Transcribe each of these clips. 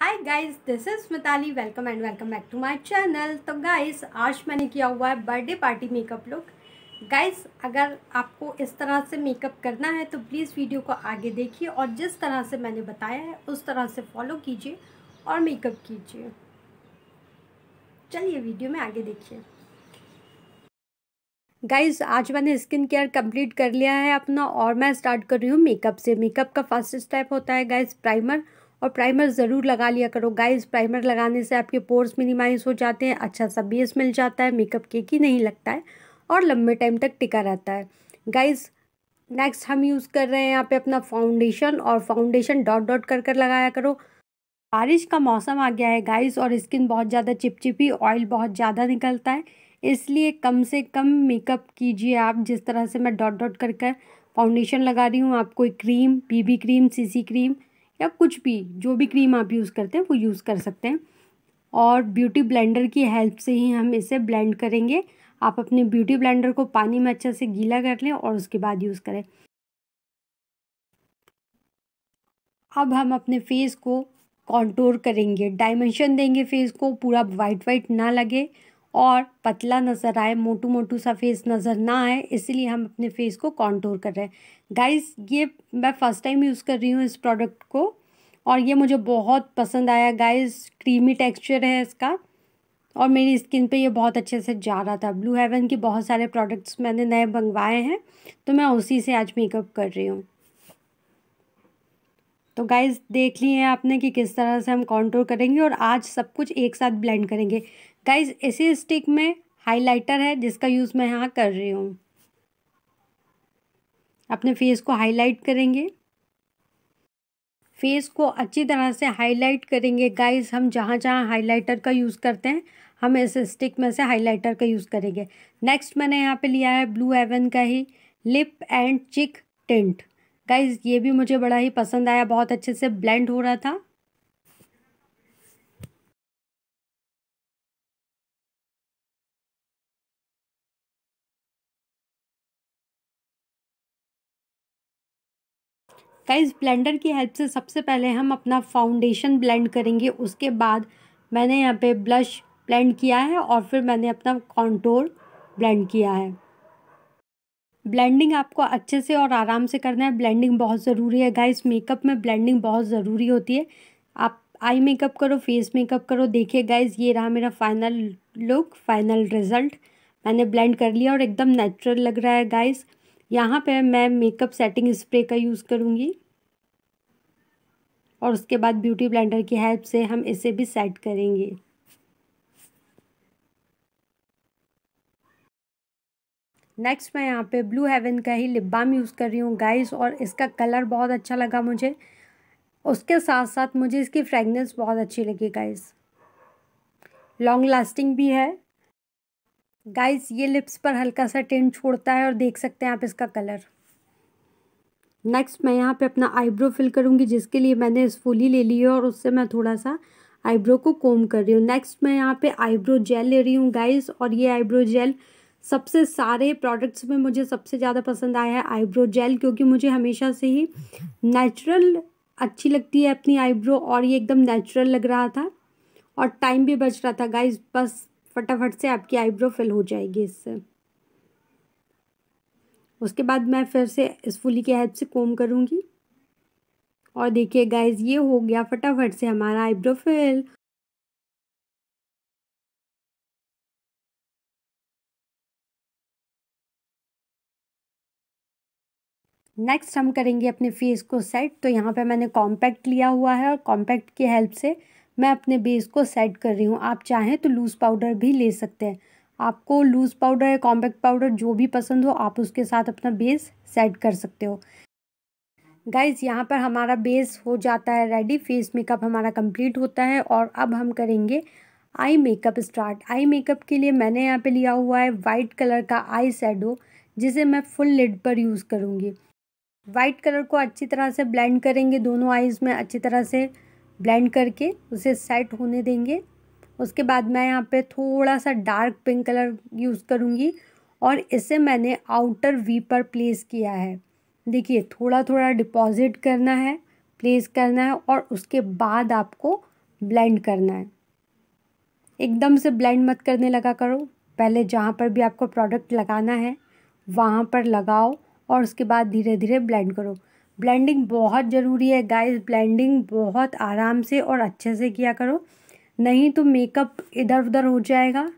hi guys this is Mitali welcome and welcome back to my channel तो guys आज मैंने किया हुआ है birthday party makeup look guys अगर आपको इस तरह से मेकअप करना है तो प्लीज़ वीडियो को आगे देखिए और जिस तरह से मैंने बताया है उस तरह से फॉलो कीजिए और मेकअप कीजिए चलिए वीडियो में आगे देखिए गाइज आज मैंने स्किन केयर कंप्लीट कर लिया है अपना और मैं स्टार्ट कर रही हूँ मेकअप से मेकअप का फर्स्ट स्टेप होता है गाइज प्राइमर और प्राइमर ज़रूर लगा लिया करो गाइस प्राइमर लगाने से आपके पोर्स मिनिमाइज हो जाते हैं अच्छा सा बेस मिल जाता है मेकअप केक ही नहीं लगता है और लंबे टाइम तक टिका रहता है गाइस नेक्स्ट हम यूज़ कर रहे हैं यहाँ पे अपना फाउंडेशन और फाउंडेशन डॉट डॉट कर कर लगाया करो बारिश का मौसम आ गया है गाइस और स्किन बहुत ज़्यादा चिपचिपी ऑयल बहुत ज़्यादा निकलता है इसलिए कम से कम मेकअप कीजिए आप जिस तरह से मैं डॉट डॉट कर कर फाउंडेशन लगा रही हूँ आपको cream BB cream CC cream या कुछ भी जो भी क्रीम आप यूज़ करते हैं वो यूज़ कर सकते हैं और ब्यूटी ब्लेंडर की हेल्प से ही हम इसे ब्लेंड करेंगे आप अपने ब्यूटी ब्लेंडर को पानी में अच्छे से गीला कर लें और उसके बाद यूज़ करें अब हम अपने फेस को कॉन्टोर करेंगे डायमेंशन देंगे फेस को पूरा वाइट वाइट ना लगे और पतला नज़र आए मोटू मोटू सा फेस नज़र ना आए इसलिए हम अपने फेस को कॉन्टोर कर रहे हैं गाइस ये मैं फ़र्स्ट टाइम यूज़ कर रही हूँ इस प्रोडक्ट को और ये मुझे बहुत पसंद आया गाइस क्रीमी टेक्सचर है इसका और मेरी स्किन पे ये बहुत अच्छे से जा रहा था ब्लू हेवन के बहुत सारे प्रोडक्ट्स मैंने नए मंगवाए हैं तो मैं उसी से आज मेकअप कर रही हूँ तो गाइज देख लिए हैं आपने कि किस तरह से हम कॉन्ट्रोल करेंगे और आज सब कुछ एक साथ ब्लेंड करेंगे गाइज इसी स्टिक में हाइलाइटर है जिसका यूज़ मैं यहाँ कर रही हूँ अपने फेस को हाईलाइट करेंगे फेस को अच्छी तरह से हाईलाइट करेंगे गाइस हम जहाँ जहाँ हाईलाइटर का यूज़ करते हैं हम इस स्टिक में से हाईलाइटर का यूज़ करेंगे नेक्स्ट मैंने यहाँ पे लिया है ब्लू एवन का ही lip and cheek tint guys ये भी मुझे बड़ा ही पसंद आया बहुत अच्छे से ब्लेंड हो रहा था गाइस ब्लेंडर की हेल्प से सबसे पहले हम अपना फाउंडेशन ब्लेंड करेंगे उसके बाद मैंने यहाँ पे ब्लश ब्लेंड किया है और फिर मैंने अपना कॉन्टोर ब्लेंड किया है ब्लेंडिंग आपको अच्छे से और आराम से करना है ब्लेंडिंग बहुत ज़रूरी है गाइस मेकअप में ब्लेंडिंग बहुत ज़रूरी होती है आप आई मेकअप करो फेस मेकअप करो देखिए गाइज ये रहा मेरा फाइनल लुक फाइनल रिज़ल्ट मैंने ब्लेंड कर लिया और एकदम नेचुरल लग रहा है गाइज़ यहाँ पे मैं मेकअप सेटिंग स्प्रे का यूज़ करूँगी और उसके बाद ब्यूटी ब्लेंडर की हेल्प से हम इसे भी सेट करेंगे नेक्स्ट मैं यहाँ पे ब्लू हेवन का ही लिप बाम यूज़ कर रही हूँ गाइस और इसका कलर बहुत अच्छा लगा मुझे उसके साथ साथ मुझे इसकी फ्रेगनेंस बहुत अच्छी लगी गाइस लॉन्ग लास्टिंग भी है गाइस ये लिप्स पर हल्का सा टेंट छोड़ता है और देख सकते हैं आप इसका कलर नेक्स्ट मैं यहाँ पे अपना आईब्रो फिल करूँगी जिसके लिए मैंने इस फूली ले ली है और उससे मैं थोड़ा सा आईब्रो को कोम कर रही हूँ नेक्स्ट मैं यहाँ पे आईब्रो जेल ले रही हूँ गाइस और ये आईब्रो जेल सबसे सारे प्रोडक्ट्स में मुझे सबसे ज़्यादा पसंद आया है आईब्रो जेल क्योंकि मुझे हमेशा से ही नेचुरल अच्छी लगती है अपनी आईब्रो और ये एकदम नेचुरल लग रहा था और टाइम भी बच रहा था गाइज बस फटाफट से आपकी आईब्रो फिल हो जाएगी इससे उसके बाद मैं फिर से इस फुली की हेल्प से कोम करूँगी और देखिए गाइज ये हो गया फटाफट से हमारा आईब्रो फिल नेक्स्ट हम करेंगे अपने फेस को सेट तो यहाँ पे मैंने कॉम्पैक्ट लिया हुआ है और कॉम्पैक्ट की हेल्प से मैं अपने बेस को सेट कर रही हूँ आप चाहें तो लूज़ पाउडर भी ले सकते हैं आपको लूज़ पाउडर या कॉम्पैक्ट पाउडर जो भी पसंद हो आप उसके साथ अपना बेस सेट कर सकते हो गाइज़ यहाँ पर हमारा बेस हो जाता है रेडी फेस मेकअप हमारा कंप्लीट होता है और अब हम करेंगे eye makeup start eye makeup के लिए मैंने यहाँ पे लिया हुआ है वाइट कलर का आई सेडो जिसे मैं फुल लिड पर यूज़ करूँगी वाइट कलर को अच्छी तरह से ब्लेंड करेंगे दोनों आईज़ में अच्छी तरह से ब्लेंड करके उसे सेट होने देंगे उसके बाद मैं यहाँ पे थोड़ा सा डार्क पिंक कलर यूज़ करूँगी और इसे मैंने आउटर वी पर प्लेस किया है देखिए थोड़ा थोड़ा डिपॉजिट करना है प्लेस करना है और उसके बाद आपको ब्लेंड करना है एकदम से ब्लेंड मत करने लगा करो पहले जहाँ पर भी आपको प्रोडक्ट लगाना है वहाँ पर लगाओ और उसके बाद धीरे धीरे ब्लेंड करो ब्लेंडिंग बहुत ज़रूरी है गाइस ब्लेंडिंग बहुत आराम से और अच्छे से किया करो नहीं तो मेकअप इधर उधर हो जाएगा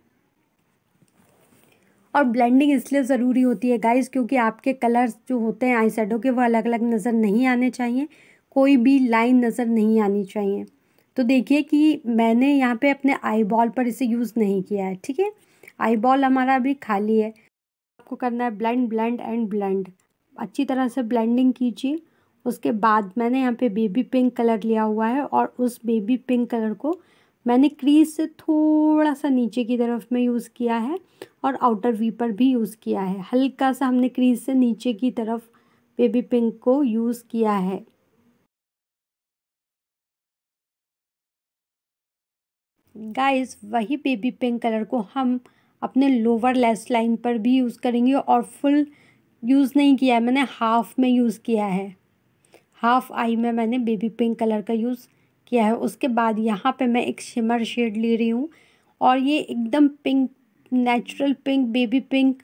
और ब्लेंडिंग इसलिए ज़रूरी होती है गाइस क्योंकि आपके कलर्स जो होते हैं आई के वो अलग अलग नज़र नहीं आने चाहिए कोई भी लाइन नज़र नहीं आनी चाहिए तो देखिए कि मैंने यहाँ पे अपने आई बॉल पर इसे यूज़ नहीं किया है ठीक है आई बॉल हमारा अभी खाली है आपको करना है ब्लेंड ब्लेंड एंड ब्लेंड अच्छी तरह से ब्लेंडिंग कीजिए उसके बाद मैंने यहाँ पे बेबी पिंक कलर लिया हुआ है और उस बेबी पिंक कलर को मैंने क्रीज से थोड़ा सा नीचे की तरफ में यूज़ किया है और आउटर वी पर भी यूज़ किया है हल्का सा हमने क्रीज से नीचे की तरफ बेबी पिंक को यूज़ किया है गाइस वही बेबी पिंक कलर को हम अपने लोअर लेस लाइन पर भी यूज़ करेंगे और फुल यूज़ नहीं किया है मैंने हाफ़ में यूज़ किया है हाफ आई में मैंने बेबी पिंक कलर का यूज़ किया है उसके बाद यहाँ पे मैं एक शिमर शेड ले रही हूँ और ये एकदम pink natural pink baby pink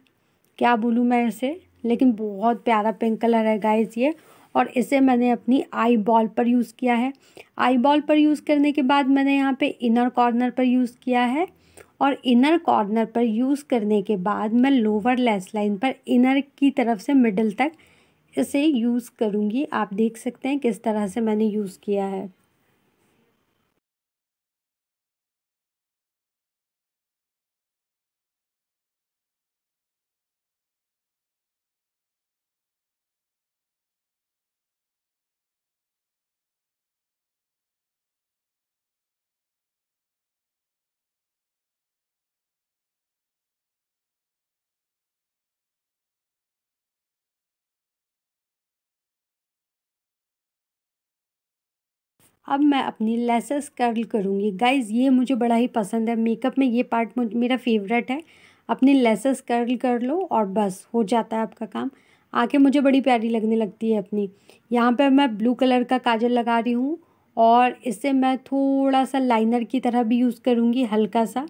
क्या बोलूँ मैं इसे लेकिन बहुत प्यारा पिंक कलर है गाइस ये और इसे मैंने अपनी आई बॉल पर यूज़ किया है आई बॉल पर यूज़ करने के बाद मैंने यहाँ पर इनर कॉर्नर पर यूज़ किया है और इनर कॉर्नर पर यूज़ करने के बाद मैं लोअर लेस लाइन पर इनर की तरफ से मिडल तक इसे यूज़ करूँगी आप देख सकते हैं किस तरह से मैंने यूज़ किया है अब मैं अपनी लेसेस कर्ल करूँगी गाइज़ ये मुझे बड़ा ही पसंद है मेकअप में ये पार्ट मेरा फेवरेट है अपनी लेसेस कर्ल कर लो और बस हो जाता है आपका काम आके मुझे बड़ी प्यारी लगने लगती है अपनी यहाँ पर मैं ब्लू कलर का काजल लगा रही हूँ और इससे मैं थोड़ा सा लाइनर की तरह भी यूज़ करूँगी हल्का सा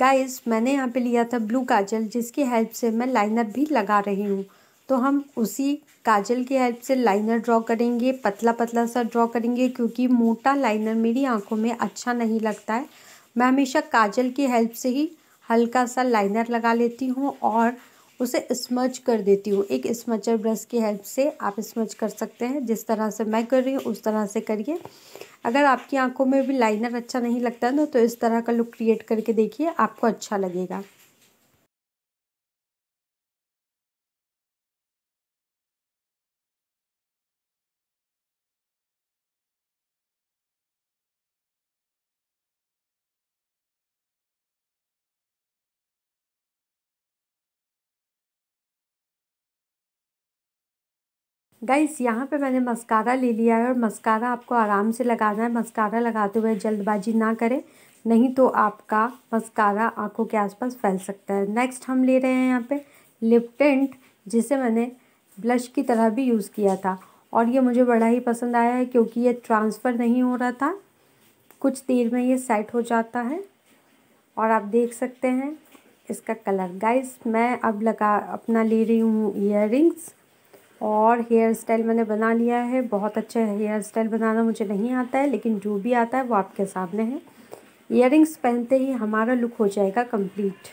गाइस मैंने यहाँ पे लिया था ब्लू काजल जिसकी हेल्प से मैं लाइनर भी लगा रही हूँ तो हम उसी काजल की हेल्प से लाइनर ड्रॉ करेंगे पतला पतला सा ड्रॉ करेंगे क्योंकि मोटा लाइनर मेरी आंखों में अच्छा नहीं लगता है मैं हमेशा काजल की हेल्प से ही हल्का सा लाइनर लगा लेती हूँ और उसे स्मच कर देती हूँ एक स्मचर ब्रश की हेल्प से आप स्मच कर सकते हैं जिस तरह से मैं कर रही हूँ उस तरह से करिए अगर आपकी आंखों में भी लाइनर अच्छा नहीं लगता है ना तो इस तरह का लुक क्रिएट करके देखिए आपको अच्छा लगेगा गाइस यहाँ पे मैंने मस्कारा ले लिया है और मस्कारा आपको आराम से लगाना है मस्कारा लगाते हुए जल्दबाजी ना करें नहीं तो आपका मस्कारा आंखों के आसपास फैल सकता है नेक्स्ट हम ले रहे हैं यहाँ पे लिप टेंट जिसे मैंने ब्लश की तरह भी यूज़ किया था और ये मुझे बड़ा ही पसंद आया है क्योंकि ये ट्रांसफ़र नहीं हो रहा था कुछ देर में ये सेट हो जाता है और आप देख सकते हैं इसका कलर गाइस मैं अब लगा अपना ले रही हूँ ईयर और हेयर स्टाइल मैंने बना लिया है बहुत अच्छा हेयर स्टाइल बनाना मुझे नहीं आता है लेकिन जो भी आता है वो आपके सामने है ईयर पहनते ही हमारा लुक हो जाएगा कम्प्लीट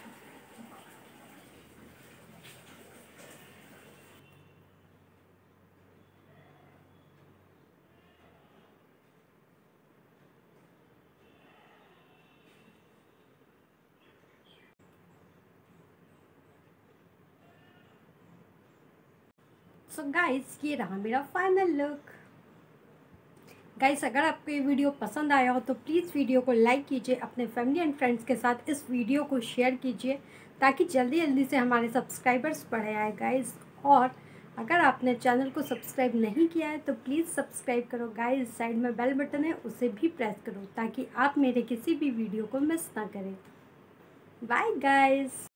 सो गाइस ये रहा मेरा फाइनल लुक गाइस अगर आपको ये वीडियो पसंद आया हो तो प्लीज़ वीडियो को लाइक कीजिए अपने फैमिली एंड फ्रेंड्स के साथ इस वीडियो को शेयर कीजिए ताकि जल्दी जल्दी से हमारे सब्सक्राइबर्स बढ़े आए गाइस और अगर आपने चैनल को सब्सक्राइब नहीं किया है तो प्लीज़ सब्सक्राइब करो गाइस साइड में बेल बटन है उसे भी प्रेस करो ताकि आप मेरे किसी भी वीडियो को मिस ना करें बाय गाइज